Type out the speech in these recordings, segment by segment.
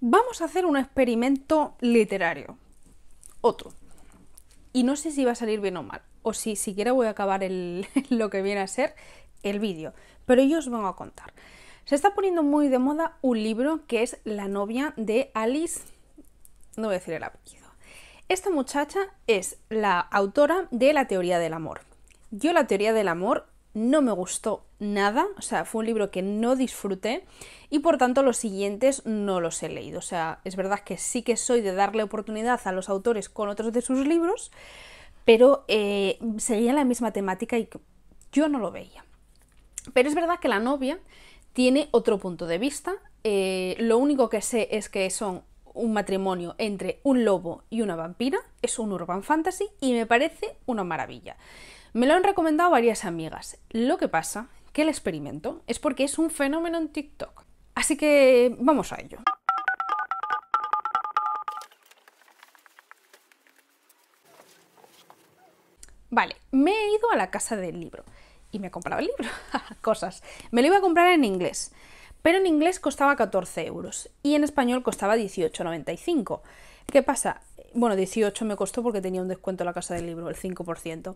Vamos a hacer un experimento literario. Otro. Y no sé si va a salir bien o mal. O si siquiera voy a acabar lo que viene a ser el vídeo. Pero yo os vengo a contar. Se está poniendo muy de moda un libro que es La novia de Alice. No voy a decir el apellido. Esta muchacha es la autora de La teoría del amor. Yo la teoría del amor no me gustó nada, o sea, fue un libro que no disfruté y por tanto los siguientes no los he leído. O sea, es verdad que sí que soy de darle oportunidad a los autores con otros de sus libros, pero eh, seguía la misma temática y yo no lo veía. Pero es verdad que la novia tiene otro punto de vista. Eh, lo único que sé es que son un matrimonio entre un lobo y una vampira, es un urban fantasy y me parece una maravilla. Me lo han recomendado varias amigas. Lo que pasa que el experimento es porque es un fenómeno en TikTok. Así que vamos a ello. Vale, me he ido a la casa del libro y me he comprado el libro. Cosas. Me lo iba a comprar en inglés, pero en inglés costaba 14 euros y en español costaba 18,95. ¿Qué pasa? Bueno, 18 me costó porque tenía un descuento en la casa del libro, el 5%.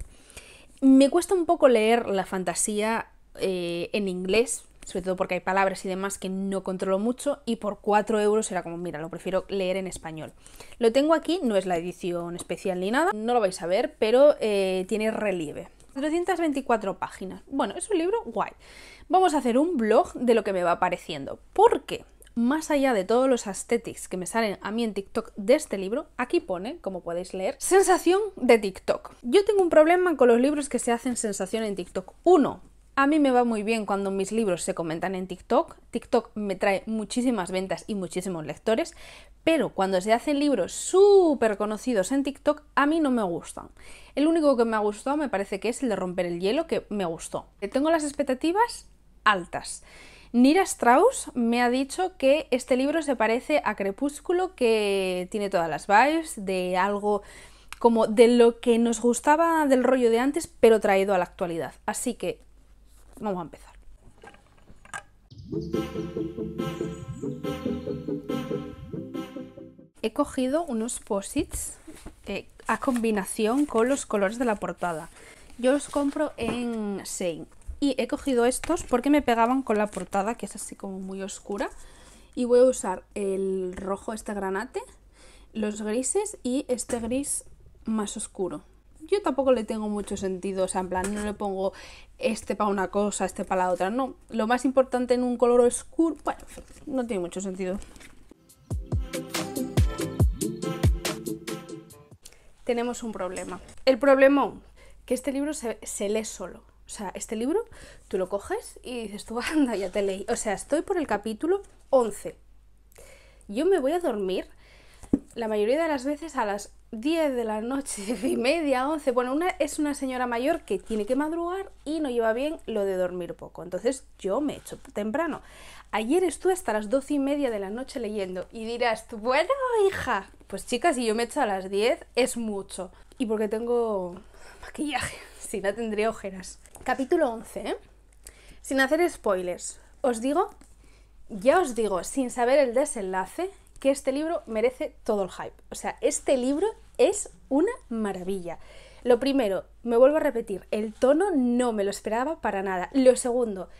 Me cuesta un poco leer la fantasía eh, en inglés, sobre todo porque hay palabras y demás que no controlo mucho, y por 4 euros era como, mira, lo prefiero leer en español. Lo tengo aquí, no es la edición especial ni nada, no lo vais a ver, pero eh, tiene relieve. 324 páginas. Bueno, es un libro guay. Vamos a hacer un blog de lo que me va apareciendo, porque más allá de todos los aesthetics que me salen a mí en TikTok de este libro, aquí pone, como podéis leer, sensación de TikTok. Yo tengo un problema con los libros que se hacen sensación en TikTok. Uno, a mí me va muy bien cuando mis libros se comentan en TikTok. TikTok me trae muchísimas ventas y muchísimos lectores, pero cuando se hacen libros súper conocidos en TikTok, a mí no me gustan. El único que me ha gustado me parece que es el de romper el hielo, que me gustó. Tengo las expectativas altas. Nira Strauss me ha dicho que este libro se parece a Crepúsculo, que tiene todas las vibes de algo como de lo que nos gustaba del rollo de antes, pero traído a la actualidad. Así que Vamos a empezar. He cogido unos posits eh, a combinación con los colores de la portada. Yo los compro en Sein y he cogido estos porque me pegaban con la portada que es así como muy oscura y voy a usar el rojo este granate, los grises y este gris más oscuro yo tampoco le tengo mucho sentido, o sea, en plan, no le pongo este para una cosa, este para la otra, no. Lo más importante en un color oscuro, bueno, no tiene mucho sentido. Tenemos un problema. El problema que este libro se, se lee solo. O sea, este libro tú lo coges y dices tú, anda, ya te leí. O sea, estoy por el capítulo 11. Yo me voy a dormir la mayoría de las veces a las 10 de la noche, y media, 11. Bueno, una, es una señora mayor que tiene que madrugar y no lleva bien lo de dormir poco. Entonces yo me echo temprano. Ayer estuve hasta las 12 y media de la noche leyendo y dirás, bueno, hija, pues chicas, si yo me echo a las 10 es mucho. Y porque tengo maquillaje, si no tendría ojeras. Capítulo 11, ¿eh? Sin hacer spoilers, os digo, ya os digo, sin saber el desenlace, que este libro merece todo el hype. O sea, este libro es una maravilla. Lo primero, me vuelvo a repetir, el tono no me lo esperaba para nada. Lo segundo,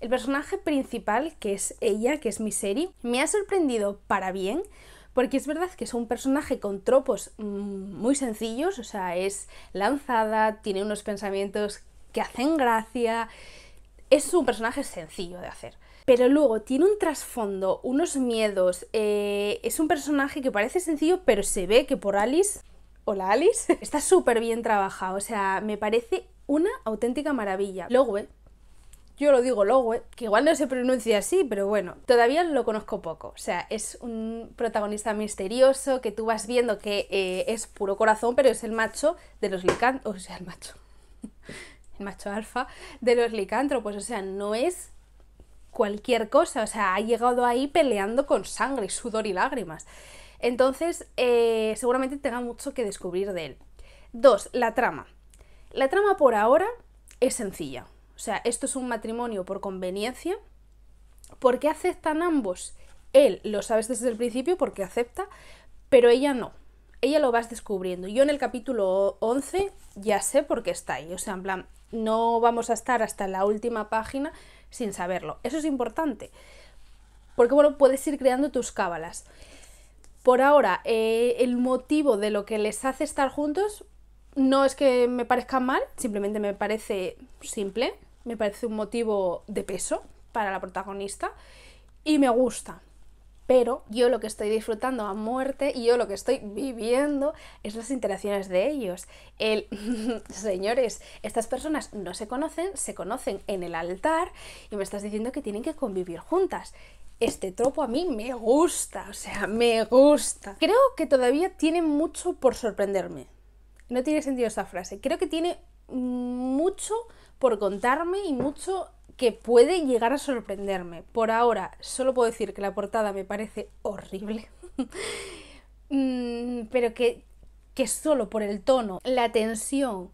el personaje principal, que es ella, que es serie, me ha sorprendido para bien, porque es verdad que es un personaje con tropos mm, muy sencillos, o sea, es lanzada, tiene unos pensamientos que hacen gracia, es un personaje sencillo de hacer pero luego tiene un trasfondo, unos miedos. Eh, es un personaje que parece sencillo, pero se ve que por Alice, hola Alice, está súper bien trabajado. O sea, me parece una auténtica maravilla. Logue, yo lo digo Logue, que igual no se pronuncia así, pero bueno, todavía lo conozco poco. O sea, es un protagonista misterioso que tú vas viendo que eh, es puro corazón, pero es el macho de los licántropos. o sea, el macho. el macho alfa de los pues o sea, no es cualquier cosa, o sea, ha llegado ahí peleando con sangre, sudor y lágrimas. Entonces, eh, seguramente tenga mucho que descubrir de él. Dos, la trama. La trama por ahora es sencilla. O sea, esto es un matrimonio por conveniencia. ¿Por qué aceptan ambos? Él lo sabes desde el principio porque acepta, pero ella no. Ella lo vas descubriendo. Yo en el capítulo 11 ya sé por qué está ahí. O sea, en plan, no vamos a estar hasta la última página sin saberlo. Eso es importante, porque bueno, puedes ir creando tus cábalas. Por ahora, eh, el motivo de lo que les hace estar juntos no es que me parezca mal, simplemente me parece simple, me parece un motivo de peso para la protagonista y me gusta pero yo lo que estoy disfrutando a muerte y yo lo que estoy viviendo es las interacciones de ellos. El, señores, estas personas no se conocen, se conocen en el altar y me estás diciendo que tienen que convivir juntas. Este tropo a mí me gusta, o sea, me gusta. Creo que todavía tiene mucho por sorprenderme. No tiene sentido esa frase. Creo que tiene mucho por contarme y mucho que puede llegar a sorprenderme. Por ahora solo puedo decir que la portada me parece horrible, mm, pero que, que solo por el tono, la tensión,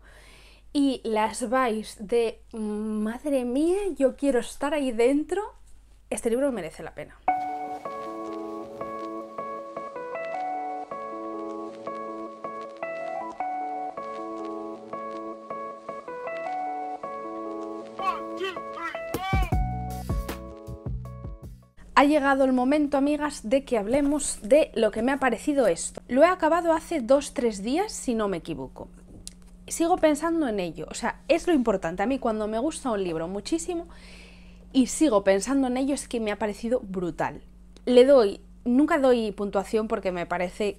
y las vibes de madre mía, yo quiero estar ahí dentro, este libro merece la pena. Ha llegado el momento, amigas, de que hablemos de lo que me ha parecido esto. Lo he acabado hace 2 tres días, si no me equivoco. Sigo pensando en ello, o sea, es lo importante. A mí cuando me gusta un libro muchísimo y sigo pensando en ello es que me ha parecido brutal. Le doy, nunca doy puntuación porque me parece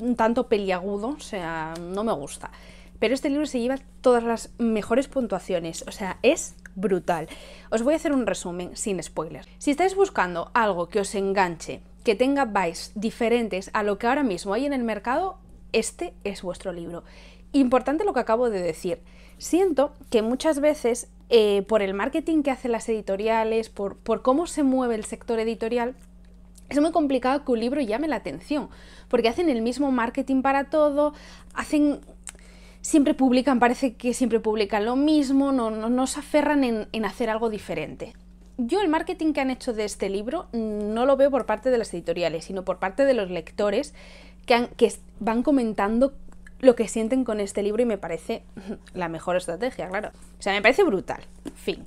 un tanto peliagudo, o sea, no me gusta. Pero este libro se lleva todas las mejores puntuaciones, o sea, es brutal. Os voy a hacer un resumen sin spoilers. Si estáis buscando algo que os enganche, que tenga vibes diferentes a lo que ahora mismo hay en el mercado, este es vuestro libro. Importante lo que acabo de decir. Siento que muchas veces, eh, por el marketing que hacen las editoriales, por, por cómo se mueve el sector editorial, es muy complicado que un libro llame la atención, porque hacen el mismo marketing para todo, hacen siempre publican, parece que siempre publican lo mismo, no, se aferran en, hacer algo diferente. Yo el marketing que han hecho de este libro mm, no lo veo por parte de las editoriales, sino por parte de los lectores que, que van comentando lo que sienten con este libro y me parece la mejor estrategia, claro. O sea, me parece brutal. Fin.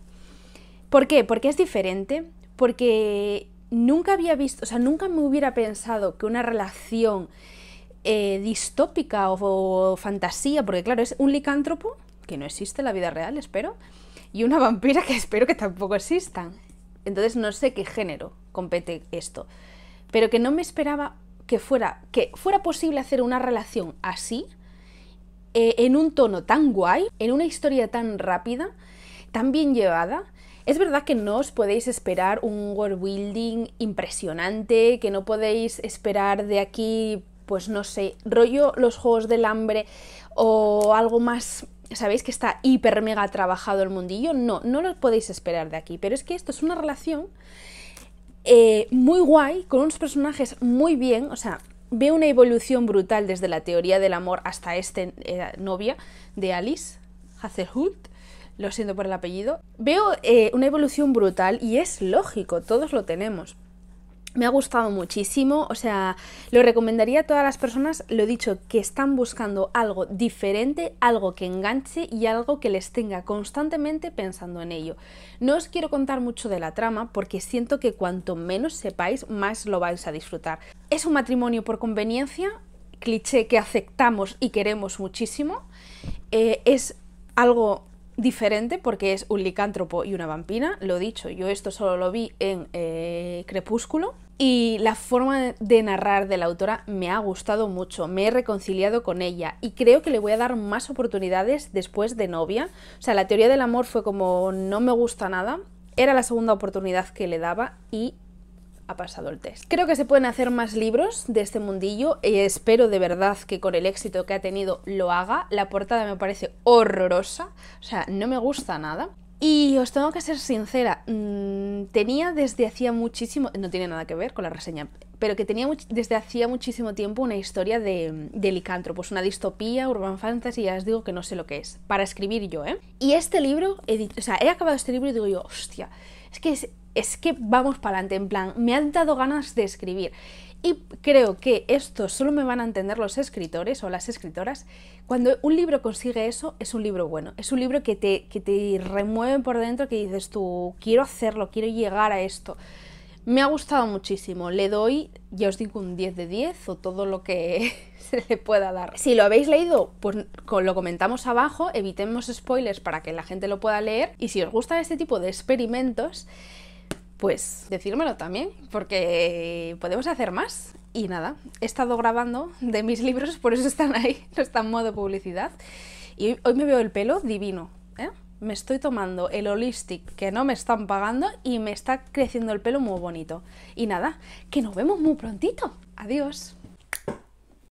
¿Por qué? Porque es diferente, porque nunca había visto, o sea, nunca me hubiera pensado que una relación eh, distópica o, fantasía, porque claro, es un licántropo, que no existe en la vida real, espero, y una vampira que espero que tampoco existan. Entonces no sé qué género compete esto, pero que no me esperaba que fuera, que fuera posible hacer una relación así, eh, en un tono tan guay, en una historia tan rápida, tan bien llevada, es verdad que no os podéis esperar un world building impresionante, que no podéis esperar de aquí pues no sé, rollo los juegos del hambre o algo más sabéis que está hiper mega trabajado el mundillo, no, no lo podéis esperar de aquí, pero es que esto es una relación eh, muy guay, con unos personajes muy bien, o sea, veo una evolución brutal desde la teoría del amor hasta esta eh, novia de Alice, Hazelhult, lo siento por el apellido, veo eh, una evolución brutal y es lógico, todos lo tenemos. Me ha gustado muchísimo, o sea, lo recomendaría a todas las personas, lo he dicho, que están buscando algo diferente, algo que enganche y algo que les tenga constantemente pensando en ello. No os quiero contar mucho de la trama porque siento que cuanto menos sepáis, más lo vais a disfrutar. Es un matrimonio por conveniencia, cliché que aceptamos y queremos muchísimo. Eh, es algo diferente porque es un licántropo y una vampina, lo dicho, yo esto solo lo vi en eh, Crepúsculo. Y la forma de narrar de la autora me ha gustado mucho, me he reconciliado con ella y creo que le voy a dar más oportunidades después de novia. O sea, la teoría del amor fue como no me gusta nada, era la segunda oportunidad que le daba y pasado el test. Creo que se pueden hacer más libros de este mundillo. y espero de verdad que con el éxito que ha tenido lo haga. La portada me parece horrorosa. O sea, no me gusta nada. Y os tengo que ser sincera, mm, tenía desde hacía muchísimo, no tiene nada que ver con la reseña, pero que tenía desde hacía muchísimo tiempo una historia de, de pues una distopía, urban fantasy, ya os digo que no sé lo que es, para escribir yo, ¿eh? Y este libro, o sea, he acabado este libro y digo yo, hostia, es que es, es que vamos para adelante, en plan, me han dado ganas de escribir. Y creo que esto solo me van a entender los escritores o las escritoras. Cuando un libro consigue eso, es un libro bueno. Es un libro que te, que remueve por dentro, que dices tú, quiero hacerlo, quiero llegar a esto. Me ha gustado muchísimo. Le doy, ya os digo, un 10 de 10 o todo lo que se le pueda dar. Si lo habéis leído, pues lo comentamos abajo. Evitemos spoilers para que la gente lo pueda leer. Y si os gustan este tipo de experimentos, pues decírmelo también, porque podemos hacer más. Y nada, he estado grabando de mis libros, por eso están ahí, no están en modo publicidad. Y hoy me veo el pelo divino, ¿eh? Me estoy tomando el holistic que no me están pagando y me está creciendo el pelo muy bonito. Y nada, que nos vemos muy prontito. Adiós.